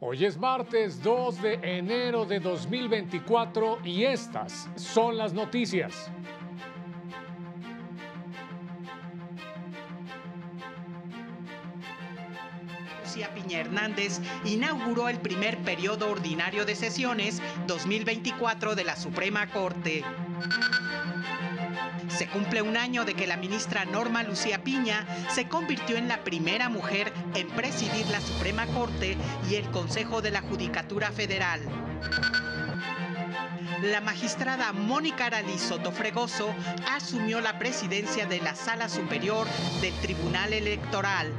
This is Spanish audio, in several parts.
Hoy es martes 2 de enero de 2024 y estas son las noticias. Lucía Piña Hernández inauguró el primer periodo ordinario de sesiones 2024 de la Suprema Corte. Se cumple un año de que la ministra Norma Lucía Piña se convirtió en la primera mujer en presidir la Suprema Corte y el Consejo de la Judicatura Federal. La magistrada Mónica Aralí Soto Fregoso asumió la presidencia de la Sala Superior del Tribunal Electoral.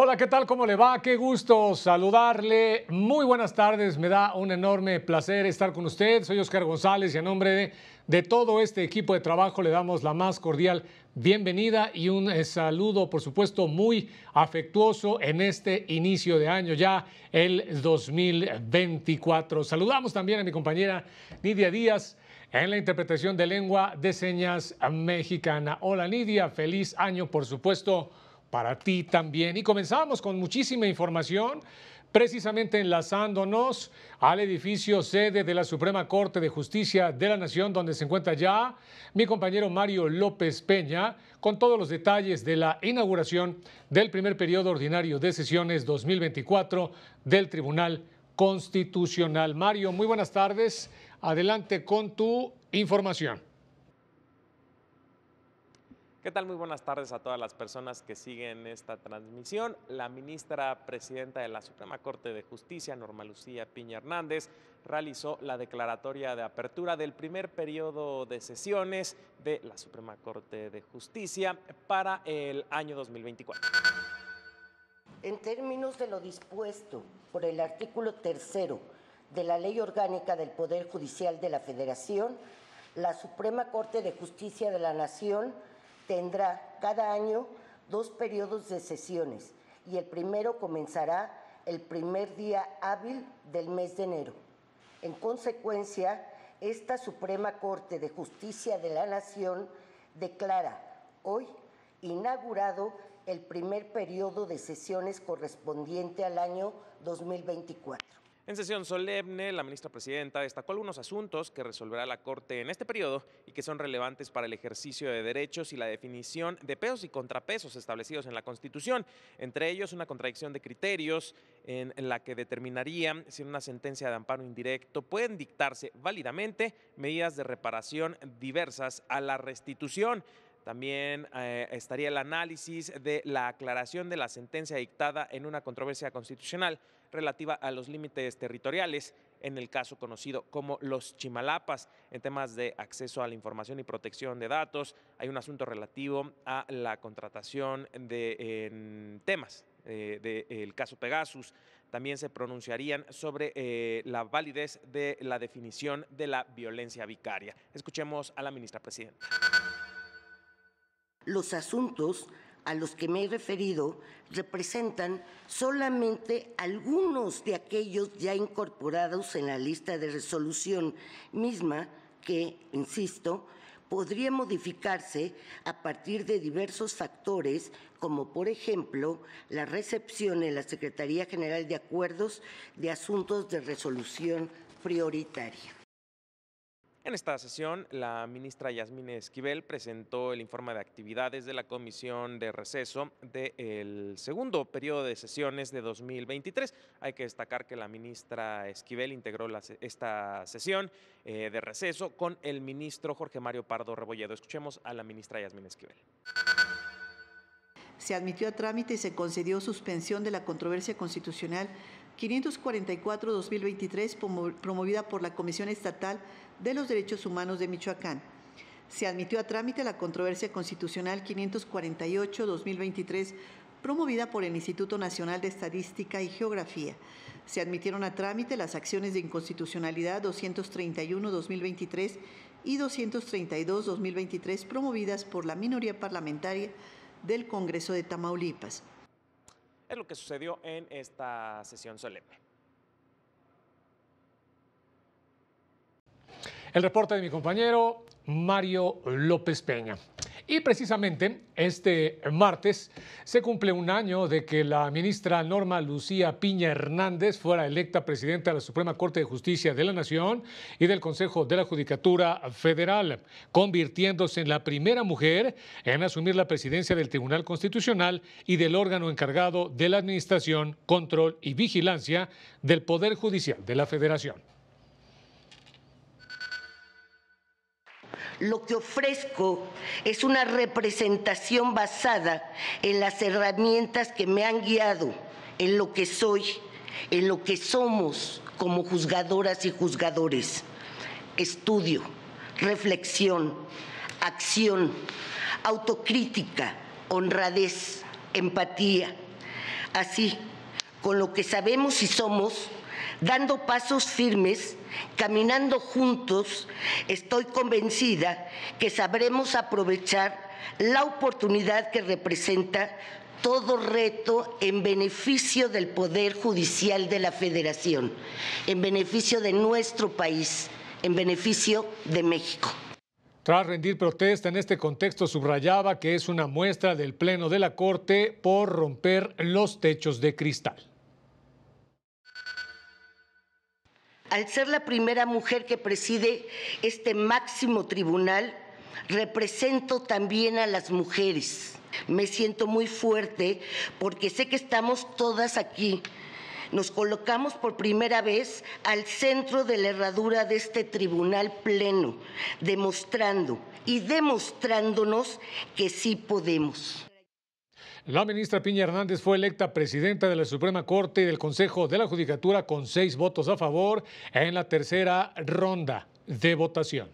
Hola, ¿qué tal? ¿Cómo le va? Qué gusto saludarle. Muy buenas tardes. Me da un enorme placer estar con usted. Soy Oscar González y a nombre de, de todo este equipo de trabajo le damos la más cordial bienvenida y un eh, saludo, por supuesto, muy afectuoso en este inicio de año, ya el 2024. Saludamos también a mi compañera Nidia Díaz en la interpretación de lengua de señas mexicana. Hola Nidia, feliz año, por supuesto para ti también. Y comenzamos con muchísima información, precisamente enlazándonos al edificio sede de la Suprema Corte de Justicia de la Nación, donde se encuentra ya mi compañero Mario López Peña, con todos los detalles de la inauguración del primer periodo ordinario de sesiones 2024 del Tribunal Constitucional. Mario, muy buenas tardes. Adelante con tu información. ¿Qué tal? Muy buenas tardes a todas las personas que siguen esta transmisión. La ministra presidenta de la Suprema Corte de Justicia, Norma Lucía Piña Hernández, realizó la declaratoria de apertura del primer periodo de sesiones de la Suprema Corte de Justicia para el año 2024. En términos de lo dispuesto por el artículo tercero de la Ley Orgánica del Poder Judicial de la Federación, la Suprema Corte de Justicia de la Nación tendrá cada año dos periodos de sesiones y el primero comenzará el primer día hábil del mes de enero. En consecuencia, esta Suprema Corte de Justicia de la Nación declara hoy inaugurado el primer periodo de sesiones correspondiente al año 2024. En sesión solemne, la ministra presidenta destacó algunos asuntos que resolverá la Corte en este periodo y que son relevantes para el ejercicio de derechos y la definición de pesos y contrapesos establecidos en la Constitución, entre ellos una contradicción de criterios en la que determinaría si en una sentencia de amparo indirecto pueden dictarse válidamente medidas de reparación diversas a la restitución. También eh, estaría el análisis de la aclaración de la sentencia dictada en una controversia constitucional relativa a los límites territoriales en el caso conocido como los Chimalapas. En temas de acceso a la información y protección de datos, hay un asunto relativo a la contratación de temas eh, del caso Pegasus. También se pronunciarían sobre eh, la validez de la definición de la violencia vicaria. Escuchemos a la ministra presidenta los asuntos a los que me he referido representan solamente algunos de aquellos ya incorporados en la lista de resolución misma que, insisto, podría modificarse a partir de diversos factores, como por ejemplo la recepción en la Secretaría General de Acuerdos de Asuntos de Resolución Prioritaria. En esta sesión, la ministra Yasmín Esquivel presentó el informe de actividades de la Comisión de Receso del segundo periodo de sesiones de 2023. Hay que destacar que la ministra Esquivel integró esta sesión eh, de receso con el ministro Jorge Mario Pardo Rebolledo. Escuchemos a la ministra Yasmín Esquivel se admitió a trámite y se concedió suspensión de la controversia constitucional 544-2023 promovida por la Comisión Estatal de los Derechos Humanos de Michoacán. Se admitió a trámite la controversia constitucional 548-2023 promovida por el Instituto Nacional de Estadística y Geografía. Se admitieron a trámite las acciones de inconstitucionalidad 231-2023 y 232-2023 promovidas por la minoría parlamentaria del Congreso de Tamaulipas. Es lo que sucedió en esta sesión solemne. El reporte de mi compañero Mario López Peña. Y precisamente este martes se cumple un año de que la ministra Norma Lucía Piña Hernández fuera electa presidenta de la Suprema Corte de Justicia de la Nación y del Consejo de la Judicatura Federal, convirtiéndose en la primera mujer en asumir la presidencia del Tribunal Constitucional y del órgano encargado de la administración, control y vigilancia del Poder Judicial de la Federación. Lo que ofrezco es una representación basada en las herramientas que me han guiado, en lo que soy, en lo que somos como juzgadoras y juzgadores. Estudio, reflexión, acción, autocrítica, honradez, empatía. Así, con lo que sabemos y somos, dando pasos firmes, caminando juntos, estoy convencida que sabremos aprovechar la oportunidad que representa todo reto en beneficio del Poder Judicial de la Federación, en beneficio de nuestro país, en beneficio de México. Tras rendir protesta en este contexto, subrayaba que es una muestra del Pleno de la Corte por romper los techos de cristal. al ser la primera mujer que preside este máximo tribunal, represento también a las mujeres. Me siento muy fuerte porque sé que estamos todas aquí. Nos colocamos por primera vez al centro de la herradura de este tribunal pleno, demostrando y demostrándonos que sí podemos. La ministra Piña Hernández fue electa presidenta de la Suprema Corte y del Consejo de la Judicatura con seis votos a favor en la tercera ronda de votación.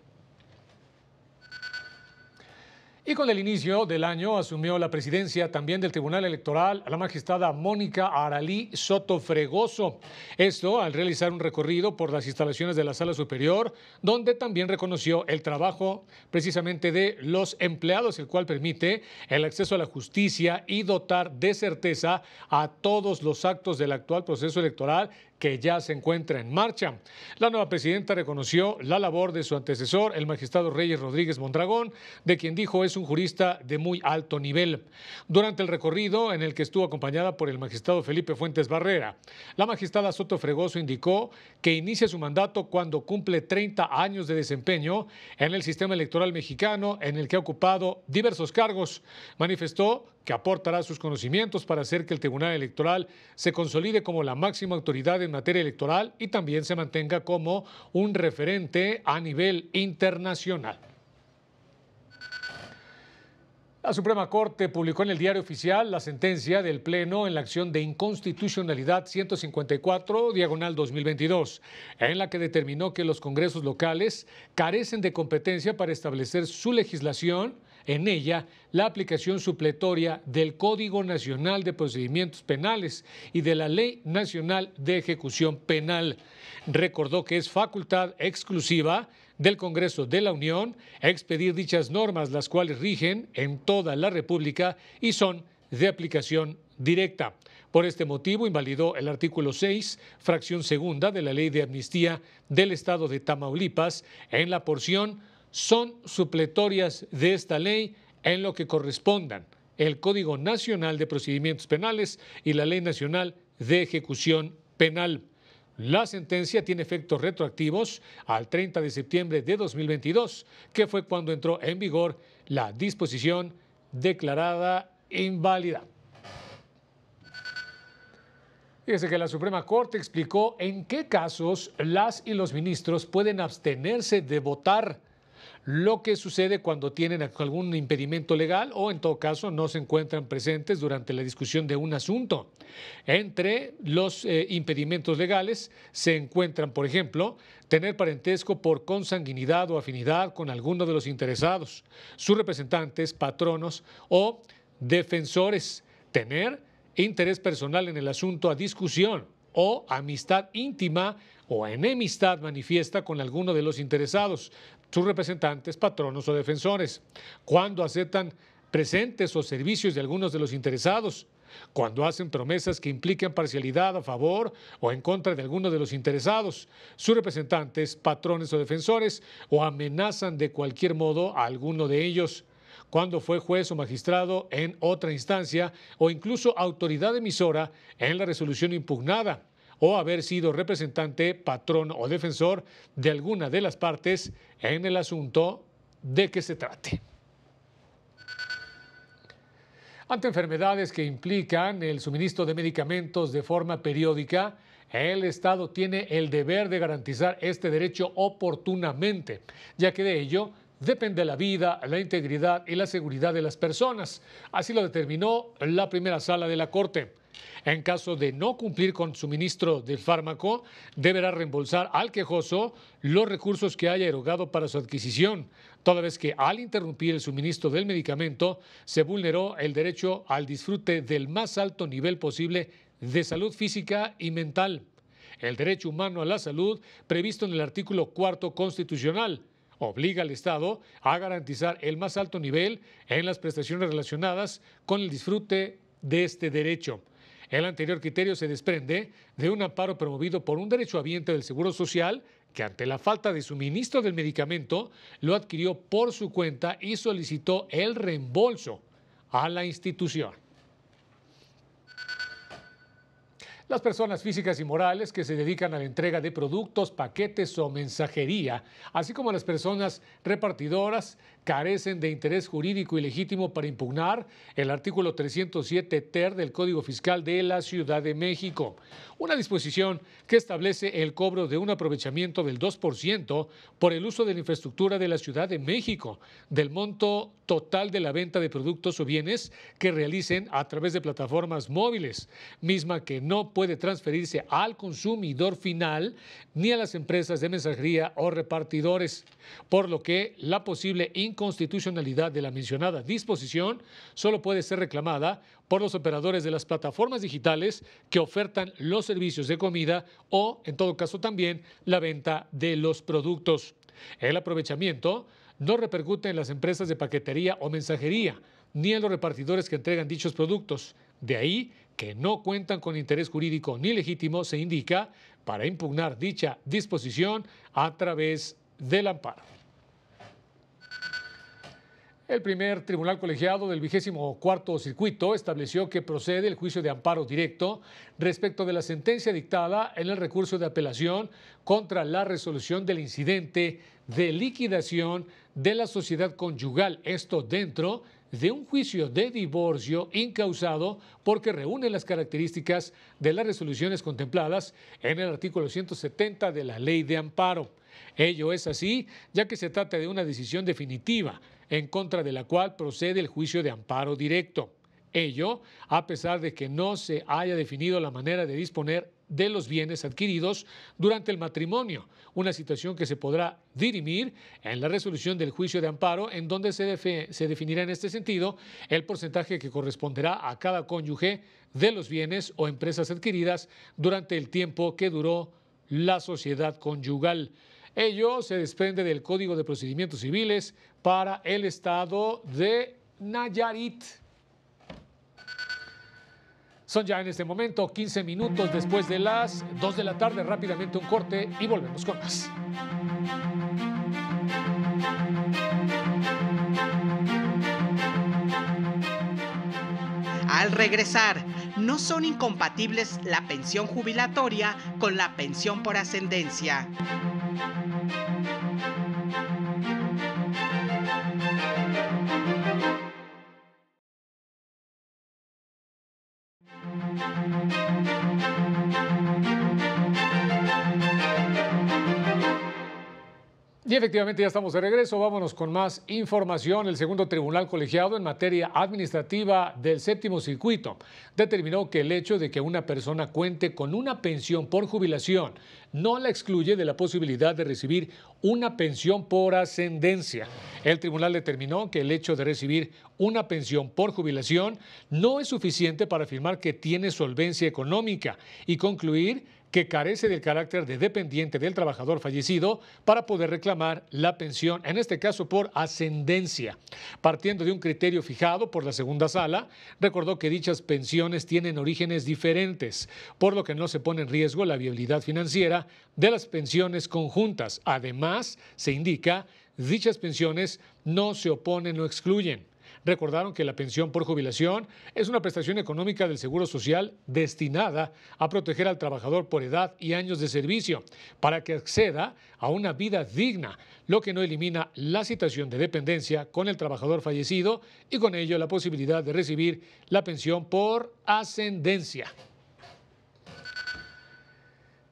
Y con el inicio del año asumió la presidencia también del Tribunal Electoral la magistrada Mónica Aralí Soto Fregoso. Esto al realizar un recorrido por las instalaciones de la Sala Superior, donde también reconoció el trabajo precisamente de los empleados, el cual permite el acceso a la justicia y dotar de certeza a todos los actos del actual proceso electoral que ya se encuentra en marcha. La nueva presidenta reconoció la labor de su antecesor, el magistrado Reyes Rodríguez Mondragón, de quien dijo es un jurista de muy alto nivel. Durante el recorrido, en el que estuvo acompañada por el magistrado Felipe Fuentes Barrera, la magistrada Soto Fregoso indicó que inicia su mandato cuando cumple 30 años de desempeño en el sistema electoral mexicano, en el que ha ocupado diversos cargos. Manifestó que aportará sus conocimientos para hacer que el Tribunal Electoral se consolide como la máxima autoridad en materia electoral y también se mantenga como un referente a nivel internacional. La Suprema Corte publicó en el diario oficial la sentencia del Pleno en la acción de inconstitucionalidad 154, diagonal 2022, en la que determinó que los congresos locales carecen de competencia para establecer su legislación en ella la aplicación supletoria del Código Nacional de Procedimientos Penales y de la Ley Nacional de Ejecución Penal. Recordó que es facultad exclusiva del Congreso de la Unión expedir dichas normas, las cuales rigen en toda la República y son de aplicación directa. Por este motivo, invalidó el artículo 6, fracción segunda de la Ley de Amnistía del Estado de Tamaulipas en la porción son supletorias de esta ley en lo que correspondan el Código Nacional de Procedimientos Penales y la Ley Nacional de Ejecución Penal. La sentencia tiene efectos retroactivos al 30 de septiembre de 2022, que fue cuando entró en vigor la disposición declarada inválida. Fíjese que la Suprema Corte explicó en qué casos las y los ministros pueden abstenerse de votar lo que sucede cuando tienen algún impedimento legal o en todo caso no se encuentran presentes durante la discusión de un asunto. Entre los eh, impedimentos legales se encuentran, por ejemplo, tener parentesco por consanguinidad o afinidad con alguno de los interesados, sus representantes, patronos o defensores, tener interés personal en el asunto a discusión o amistad íntima o enemistad manifiesta con alguno de los interesados, sus representantes, patronos o defensores, cuando aceptan presentes o servicios de algunos de los interesados, cuando hacen promesas que implican parcialidad a favor o en contra de alguno de los interesados, sus representantes, patrones o defensores, o amenazan de cualquier modo a alguno de ellos, cuando fue juez o magistrado en otra instancia o incluso autoridad emisora en la resolución impugnada o haber sido representante, patrón o defensor de alguna de las partes en el asunto de que se trate. Ante enfermedades que implican el suministro de medicamentos de forma periódica, el Estado tiene el deber de garantizar este derecho oportunamente, ya que de ello depende de la vida, la integridad y la seguridad de las personas. Así lo determinó la primera sala de la Corte. En caso de no cumplir con suministro del fármaco, deberá reembolsar al quejoso los recursos que haya erogado para su adquisición, toda vez que al interrumpir el suministro del medicamento se vulneró el derecho al disfrute del más alto nivel posible de salud física y mental, el derecho humano a la salud previsto en el artículo cuarto constitucional obliga al Estado a garantizar el más alto nivel en las prestaciones relacionadas con el disfrute de este derecho. El anterior criterio se desprende de un amparo promovido por un derechohabiente del Seguro Social que ante la falta de suministro del medicamento lo adquirió por su cuenta y solicitó el reembolso a la institución. Las personas físicas y morales que se dedican a la entrega de productos, paquetes o mensajería, así como las personas repartidoras, carecen de interés jurídico y legítimo para impugnar el artículo 307 ter del Código Fiscal de la Ciudad de México, una disposición que establece el cobro de un aprovechamiento del 2% por el uso de la infraestructura de la Ciudad de México, del monto total de la venta de productos o bienes que realicen a través de plataformas móviles, misma que no puede transferirse al consumidor final ni a las empresas de mensajería o repartidores, por lo que la posible inconstitucionalidad de la mencionada disposición solo puede ser reclamada por los operadores de las plataformas digitales que ofertan los servicios de comida o, en todo caso, también la venta de los productos. El aprovechamiento no repercute en las empresas de paquetería o mensajería, ni en los repartidores que entregan dichos productos. De ahí que no cuentan con interés jurídico ni legítimo, se indica, para impugnar dicha disposición a través del amparo. El primer tribunal colegiado del vigésimo cuarto circuito estableció que procede el juicio de amparo directo respecto de la sentencia dictada en el recurso de apelación contra la resolución del incidente de liquidación de la sociedad conyugal, esto dentro de un juicio de divorcio incausado porque reúne las características de las resoluciones contempladas en el artículo 170 de la Ley de Amparo. Ello es así, ya que se trata de una decisión definitiva, en contra de la cual procede el juicio de amparo directo. Ello, a pesar de que no se haya definido la manera de disponer de los bienes adquiridos durante el matrimonio, una situación que se podrá dirimir en la resolución del juicio de amparo, en donde se, se, definirá en este sentido el porcentaje que corresponderá a cada cónyuge de los bienes o empresas adquiridas durante el tiempo que duró la sociedad conyugal. Ello se desprende del Código de Procedimientos Civiles para el Estado de Nayarit. Son ya en este momento 15 minutos después de las 2 de la tarde. Rápidamente un corte y volvemos con más. Al regresar, no son incompatibles la pensión jubilatoria con la pensión por ascendencia. Y efectivamente ya estamos de regreso, vámonos con más información. El segundo tribunal colegiado en materia administrativa del séptimo circuito determinó que el hecho de que una persona cuente con una pensión por jubilación no la excluye de la posibilidad de recibir una pensión por ascendencia. El tribunal determinó que el hecho de recibir una pensión por jubilación no es suficiente para afirmar que tiene solvencia económica y concluir que carece del carácter de dependiente del trabajador fallecido para poder reclamar la pensión, en este caso por ascendencia. Partiendo de un criterio fijado por la segunda sala, recordó que dichas pensiones tienen orígenes diferentes, por lo que no se pone en riesgo la viabilidad financiera de las pensiones conjuntas. Además, se indica, dichas pensiones no se oponen o excluyen recordaron que la pensión por jubilación es una prestación económica del Seguro Social destinada a proteger al trabajador por edad y años de servicio para que acceda a una vida digna, lo que no elimina la situación de dependencia con el trabajador fallecido y con ello la posibilidad de recibir la pensión por ascendencia.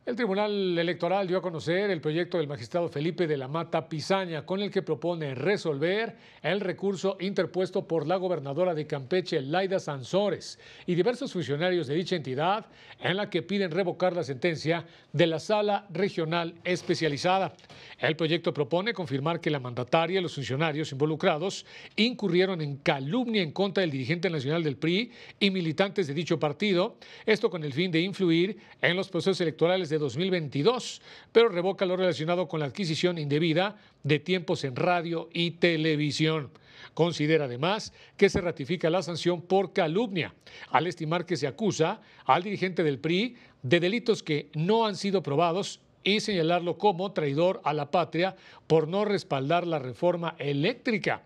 El Tribunal Electoral dio a conocer el proyecto del magistrado Felipe de la Mata Pisaña, con el que propone resolver el recurso interpuesto por la gobernadora de Campeche, Laida Sansores, y diversos funcionarios de dicha entidad, en la que piden revocar la sentencia de la Sala Regional Especializada. El proyecto propone confirmar que la mandataria y los funcionarios involucrados incurrieron en calumnia en contra del dirigente nacional del PRI y militantes de dicho partido, esto con el fin de influir en los procesos electorales de 2022, pero revoca lo relacionado con la adquisición indebida de tiempos en radio y televisión. Considera además que se ratifica la sanción por calumnia, al estimar que se acusa al dirigente del PRI de delitos que no han sido probados y señalarlo como traidor a la patria por no respaldar la reforma eléctrica.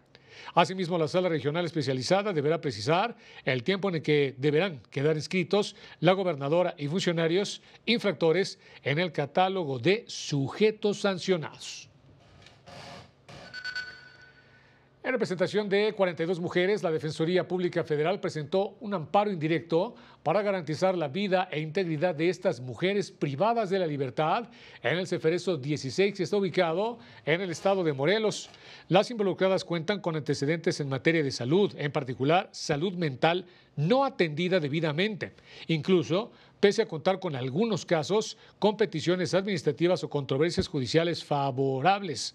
Asimismo, la sala regional especializada deberá precisar el tiempo en el que deberán quedar inscritos la gobernadora y funcionarios infractores en el catálogo de sujetos sancionados. En representación de 42 mujeres, la Defensoría Pública Federal presentó un amparo indirecto para garantizar la vida e integridad de estas mujeres privadas de la libertad en el Ceferezo 16 que está ubicado en el estado de Morelos. Las involucradas cuentan con antecedentes en materia de salud, en particular salud mental no atendida debidamente. Incluso pese a contar con algunos casos con peticiones administrativas o controversias judiciales favorables.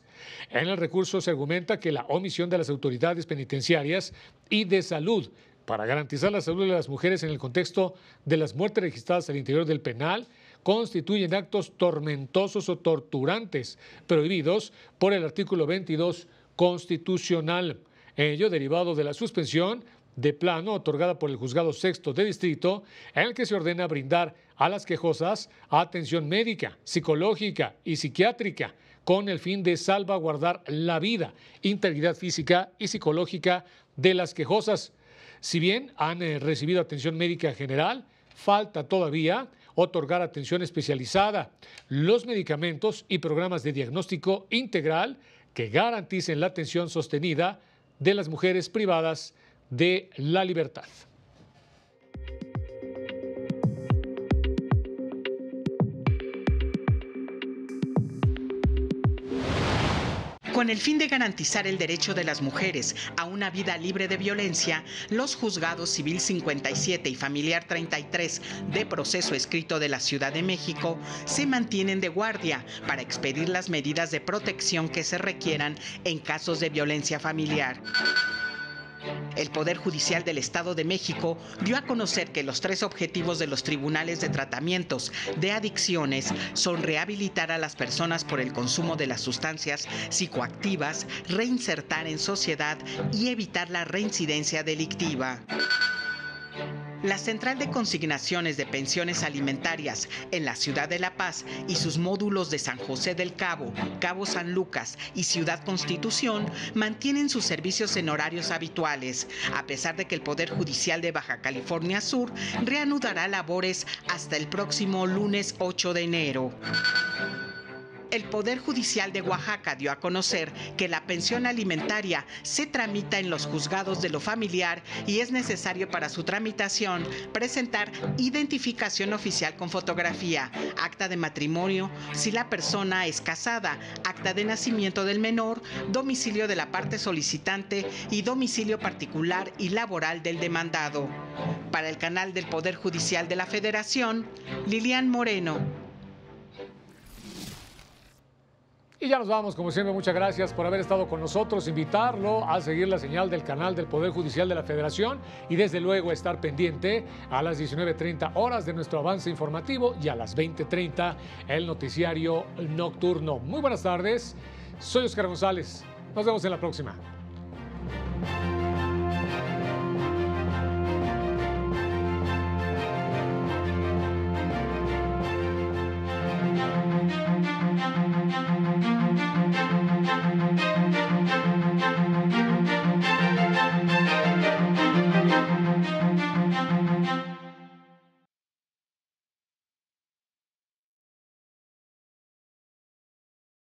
En el recurso se argumenta que la omisión de las autoridades penitenciarias y de salud para garantizar la salud de las mujeres en el contexto de las muertes registradas al interior del penal constituyen actos tormentosos o torturantes prohibidos por el artículo 22 constitucional. Ello derivado de la suspensión de plano otorgada por el juzgado sexto de distrito, en el que se ordena brindar a las quejosas atención médica, psicológica y psiquiátrica con el fin de salvaguardar la vida, integridad física y psicológica de las quejosas. Si bien han eh, recibido atención médica general, falta todavía otorgar atención especializada, los medicamentos y programas de diagnóstico integral que garanticen la atención sostenida de las mujeres privadas de la libertad. Con el fin de garantizar el derecho de las mujeres a una vida libre de violencia, los juzgados Civil 57 y Familiar 33 de proceso escrito de la Ciudad de México se mantienen de guardia para expedir las medidas de protección que se requieran en casos de violencia familiar. El Poder Judicial del Estado de México dio a conocer que los tres objetivos de los tribunales de tratamientos de adicciones son rehabilitar a las personas por el consumo de las sustancias psicoactivas, reinsertar en sociedad y evitar la reincidencia delictiva. La Central de Consignaciones de Pensiones Alimentarias en la ciudad de La Paz y sus módulos de San José del Cabo, Cabo San Lucas y Ciudad Constitución mantienen sus servicios en horarios habituales, a pesar de que el Poder Judicial de Baja California Sur reanudará labores hasta el próximo lunes 8 de enero el Poder Judicial de Oaxaca dio a conocer que la pensión alimentaria se tramita en los juzgados de lo familiar y es necesario para su tramitación presentar identificación oficial con fotografía, acta de matrimonio, si la persona es casada, acta de nacimiento del menor, domicilio de la parte solicitante y domicilio particular y laboral del demandado. Para el canal del Poder Judicial de la Federación, Lilian Moreno. Y ya nos vamos, como siempre, muchas gracias por haber estado con nosotros, invitarlo a seguir la señal del canal del Poder Judicial de la Federación y desde luego estar pendiente a las 19.30 horas de nuestro avance informativo y a las 20.30 el noticiario nocturno. Muy buenas tardes, soy Oscar González, nos vemos en la próxima.